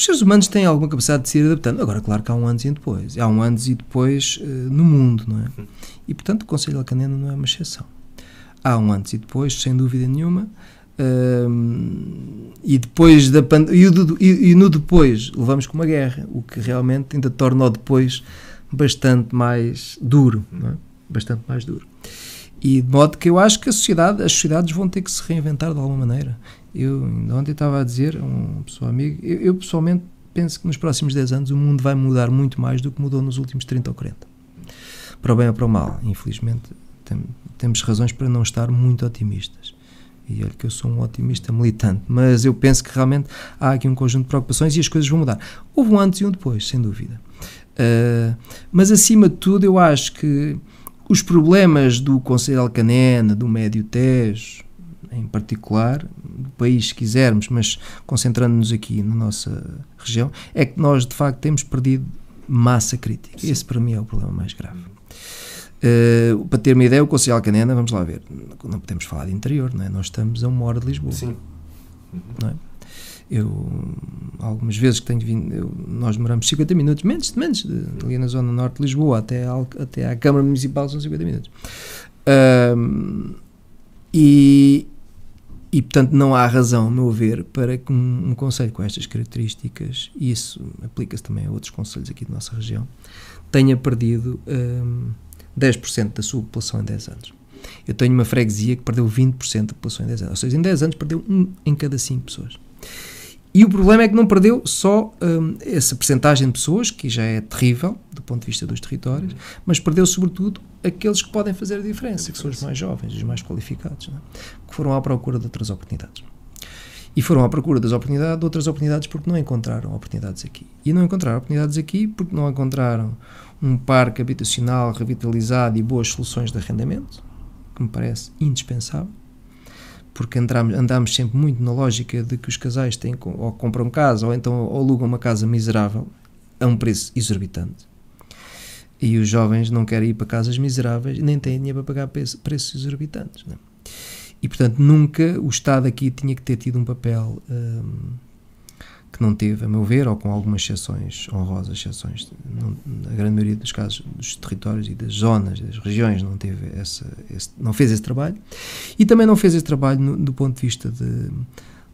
os seres humanos têm alguma capacidade de se ir adaptando. Agora, claro que há um antes e depois. Há um antes e depois uh, no mundo, não é? E, portanto, o Conselho Alcanena não é uma exceção. Há um antes e depois, sem dúvida nenhuma. Uh, e depois da pand e, e, e, no depois levamos com uma guerra, o que realmente ainda torna o depois bastante mais duro, é? bastante mais duro. E de modo que eu acho que a sociedade, as sociedades vão ter que se reinventar de alguma maneira. Eu ainda ontem estava a dizer a um pessoal amigo, eu, eu, pessoalmente penso que nos próximos 10 anos o mundo vai mudar muito mais do que mudou nos últimos 30 ou 40. Para o bem ou para o mal, infelizmente tem, temos razões para não estar muito otimistas. E olha que eu sou um otimista militante, mas eu penso que realmente há aqui um conjunto de preocupações e as coisas vão mudar. Houve um antes e um depois, sem dúvida. Uh, mas acima de tudo, eu acho que os problemas do Conselho de do Médio Tejo, em particular, do país, se quisermos, mas concentrando-nos aqui na nossa região, é que nós de facto temos perdido massa crítica. Sim. Esse para mim é o problema mais grave. Uh, para ter uma ideia, o Conselho Alcanena, vamos lá ver, não podemos falar de interior, não é? Nós estamos a uma hora de Lisboa. Sim. Não é? Eu, algumas vezes que tenho vindo, eu, nós moramos 50 minutos, menos, menos, de, ali na zona norte de Lisboa, até, até à Câmara Municipal são 50 minutos. e, e, portanto, não há razão, a meu ver, para que um, um conselho com estas características, e isso aplica-se também a outros conselhos aqui da nossa região, tenha perdido um, 10% da sua população em 10 anos. Eu tenho uma freguesia que perdeu 20% da população em 10 anos. Ou seja, em 10 anos perdeu 1 em cada 5 pessoas. E o problema é que não perdeu só um, essa percentagem de pessoas, que já é terrível do ponto de vista dos territórios, mas perdeu sobretudo aqueles que podem fazer a diferença, a diferença. que são os mais jovens, os mais qualificados, é? que foram à procura de outras oportunidades. E foram à procura das oportunidades, de outras oportunidades porque não encontraram oportunidades aqui. E não encontraram oportunidades aqui porque não encontraram um parque habitacional revitalizado e boas soluções de arrendamento, que me parece indispensável porque andamos, andamos sempre muito na lógica de que os casais têm ou compram casa ou então ou alugam uma casa miserável a um preço exorbitante. E os jovens não querem ir para casas miseráveis nem têm dinheiro para pagar preços exorbitantes. Né? E portanto, nunca o Estado aqui tinha que ter tido um papel. Hum, não teve, a meu ver, ou com algumas exceções, honrosas exceções, não, na grande maioria dos casos dos territórios e das zonas, das regiões, não teve essa, esse, não fez esse trabalho, e também não fez esse trabalho no, do ponto de vista de,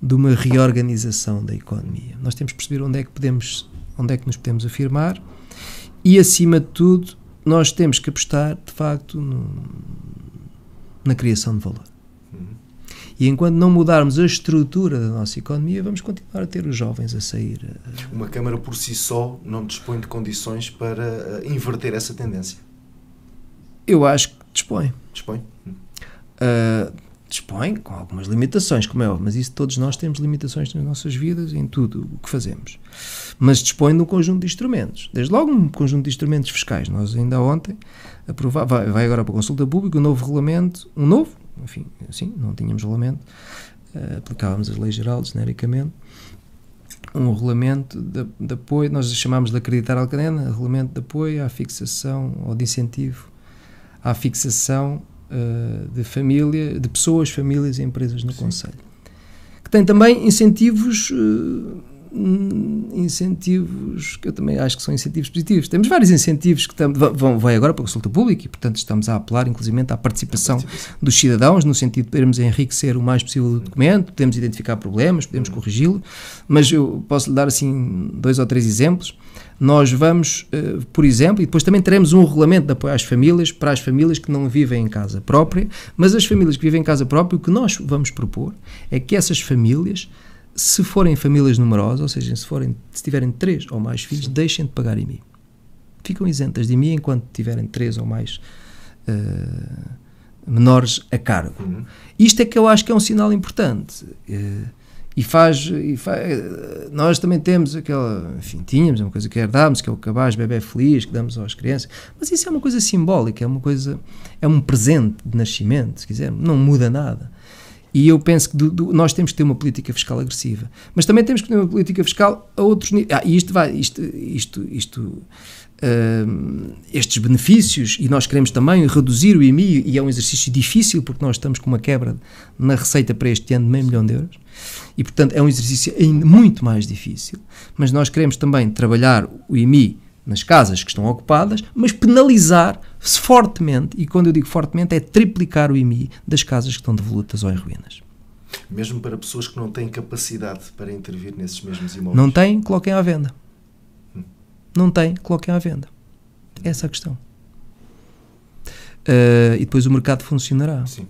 de uma reorganização da economia. Nós temos que perceber onde é que podemos, onde é que nos podemos afirmar, e acima de tudo nós temos que apostar, de facto, no, na criação de valor. Uhum. E enquanto não mudarmos a estrutura da nossa economia, vamos continuar a ter os jovens a sair. Eh, Uma Câmara por si só não dispõe de condições para eh, inverter essa tendência? Eu acho que dispõe. Dispõe? Uh, dispõe, com algumas limitações, como é óbvio, mas isso todos nós temos limitações nas nossas vidas, em tudo o que fazemos. Mas dispõe de um conjunto de instrumentos. Desde logo um conjunto de instrumentos fiscais. Nós ainda ontem aprovava, vai, vai agora para a consulta pública, um novo regulamento, um novo, enfim, assim, não tínhamos regulamento, eh, aplicávamos as leis gerais, genericamente, um regulamento de, de apoio, nós chamámos de acreditar al cadena, regulamento de apoio à fixação ou de incentivo à fixação uh, de família, de pessoas, famílias e empresas no Conselho. Que tem também incentivos uh, Hum, incentivos que eu também acho que são incentivos positivos. Temos vários incentivos que vão, vai agora para a consulta pública e, portanto, estamos a apelar, inclusive, à participação, participação, dos cidadãos, no sentido de podermos enriquecer o mais possível o documento, podemos identificar problemas, podemos hum. corrigi-lo, mas eu posso lhe dar, assim, dois ou três exemplos. Nós vamos, eh, por exemplo, e depois também teremos um regulamento de apoio às famílias, para as famílias que não vivem em casa própria, mas as famílias que vivem em casa própria, o que nós vamos propor é que essas famílias se forem famílias numerosas, ou seja, se, forem, se tiverem três ou mais filhos, Sim. deixem de pagar IMI. Ficam isentas de IMI enquanto tiverem três ou mais uh, menores a cargo. Uhum. Isto é que eu acho que é um sinal importante. Uh, e faz, e faz, eh, Nós também temos aquela. Enfim, tínhamos é uma coisa que herdámos, que é o cabaz bebê feliz que damos às crianças. Mas isso é uma coisa simbólica, é uma coisa. É um presente de nascimento, se quisermos. Não muda nada. E eu penso que do, do, nós temos que ter uma política fiscal agressiva. Mas também temos que ter uma política fiscal a outros níveis. Ah, e isto vai, isto, isto, isto uh, estes benefícios, e nós queremos também reduzir o IMI, e é um exercício difícil porque nós estamos com uma quebra na receita para este ano de meio milhão de euros, e portanto é um exercício ainda muito mais difícil. Mas nós queremos também trabalhar o IMI nas casas que estão ocupadas, mas penalizar fortemente, e quando eu digo fortemente, é triplicar o IMI das casas que estão devolutas ou em ruínas. Mesmo para pessoas que não têm capacidade para intervir nesses mesmos imóveis? Não têm, coloquem à venda. Hum. Não têm, coloquem à venda. Essa é a questão. Uh, e depois o mercado funcionará. Sim.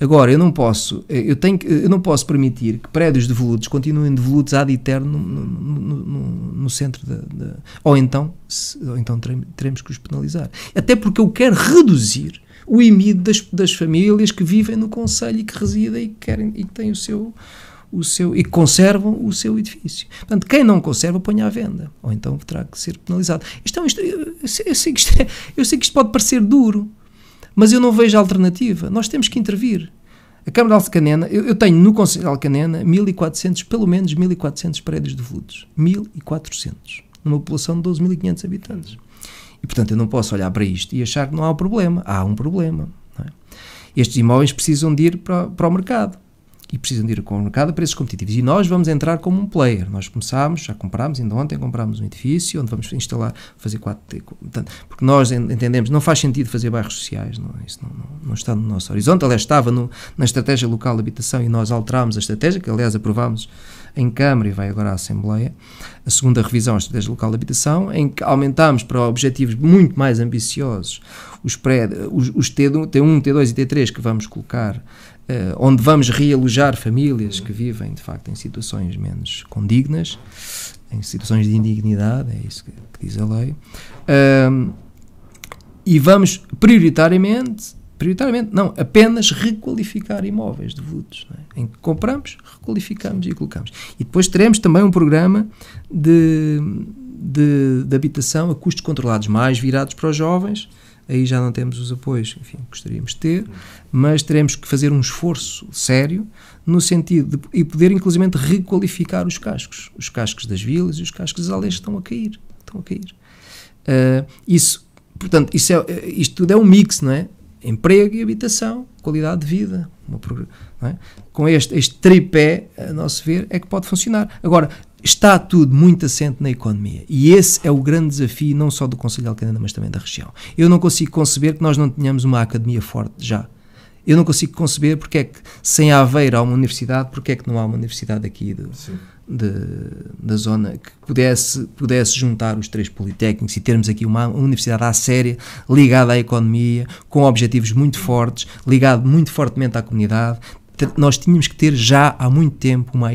Agora, eu não posso, eh, eu tenho, eu não posso permitir que prédios devolutos continuem devolutos ad eterno no, no, no, no centro da, da, ou então, se, ou então teremos que os penalizar. Até porque eu quero reduzir o imido das, das famílias que vivem no conselho e que residem e que querem e que têm o seu o seu e conservam o seu edifício. Portanto, quem não conserva põe à venda, ou então terá que ser penalizado. Isto, isto, é eu, eu, sei, isto é, eu sei que isto pode parecer duro, mas eu não vejo alternativa. Nós temos que intervir. A Câmara de Alcanena, eu, eu, tenho no Conselho de Alcanena 1.400, pelo menos 1.400 prédios devolutos. 1.400. Numa população de 12.500 habitantes. E, portanto, eu não posso olhar para isto e achar que não há um problema. Há um problema. É? Estes imóveis precisam de ir para, para o mercado e precisam de ir o mercado a preços competitivos. E nós vamos entrar como um player. Nós começámos, já comprámos, ainda ontem comprámos um edifício onde vamos instalar, fazer quatro. Portanto, porque nós entendemos, não faz sentido fazer bairros sociais, não, é? isso não, não, não está no nosso horizonte. Aliás, estava no, na estratégia local de habitação e nós alterámos a estratégia, que aliás aprovámos em Câmara e vai agora à Assembleia, a segunda revisão à Estratégia Local de Habitação, em que aumentámos para objetivos muito mais ambiciosos os, pré, os, os T1, T2 e T3 que vamos colocar Uh, onde vamos realojar famílias que vivem de facto em situações menos condignas, em situações de indignidade, é isso que, que diz a lei, uh, e vamos prioritariamente, prioritariamente não, apenas requalificar imóveis de é? em que compramos, requalificamos e colocamos. E depois teremos também um programa de, de, de habitação a custos controlados, mais virados para os jovens, aí já não temos os apoios, enfim, gostaríamos de ter, mas teremos que fazer um esforço sério no sentido de, e poder inclusive requalificar os cascos, os cascos das vilas e os cascos das aldeias estão a cair, estão a cair. Uh, isso, portanto, isso é, isto tudo é um mix, não é? Emprego e habitação, qualidade de vida, uma, é? com este, este tripé, a nosso ver, é que pode funcionar. Agora, está tudo muito assente na economia. E esse é o grande desafio, não só do Conselho de Alcântara, mas também da região. Eu não consigo conceber que nós não tenhamos uma academia forte já. Eu não consigo conceber porque é que sem Aveiro há uma universidade, porque é que não há uma universidade aqui de, da zona que pudesse, pudesse juntar os três politécnicos e termos aqui uma universidade à séria, ligada à economia, com objetivos muito fortes, ligado muito fortemente à comunidade, nós tínhamos que ter já há muito tempo uma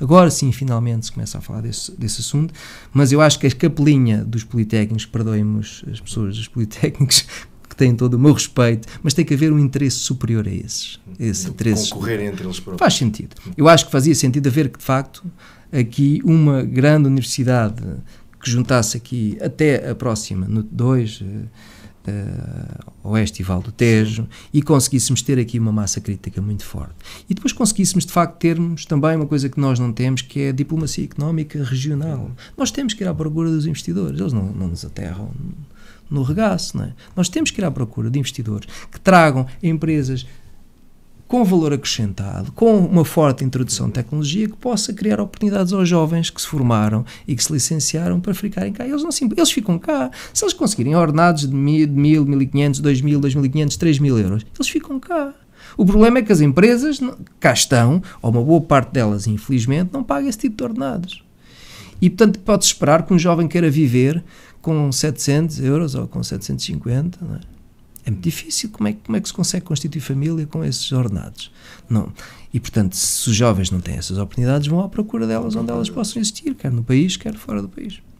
Agora sim, finalmente se começa a falar desse, desse assunto, mas eu acho que a capelinha dos politécnicos, perdoem as pessoas dos politécnicos, que têm todo o meu respeito, mas tem que haver um interesse superior a esses. Esse interesse Concorrer entre eles próprios. Faz sentido. Eu acho que fazia sentido haver, de facto, aqui uma grande universidade que juntasse aqui até a próxima, no 2 uh, eh, oeste e Val do Tejo, e conseguíssemos ter aqui uma massa crítica muito forte. E depois conseguíssemos, de facto, termos também uma coisa que nós não temos, que é a diplomacia económica regional. Nós temos que ir à procura dos investidores, eles não, não nos aterram no regaço. Não é? Nós temos que ir à procura de investidores que tragam empresas com valor acrescentado, com uma forte introdução de tecnologia que possa criar oportunidades aos jovens que se formaram e que se licenciaram para ficarem cá. Eles, não se, eles ficam cá. Se eles conseguirem ordenados de 1.000, 1.500, 2.000, 2.500, 3.000 euros, eles ficam cá. O problema é que as empresas cá estão, ou uma boa parte delas, infelizmente, não paga esse tipo de ordenados. E, portanto, pode-se esperar que um jovem queira viver com 700 euros ou com 750, não é? É muito difícil. Como é, como é que se consegue constituir família com esses ordenados? Não. E, portanto, se os jovens não têm essas oportunidades, vão à procura delas onde elas possam existir, quer no país, quer fora do país.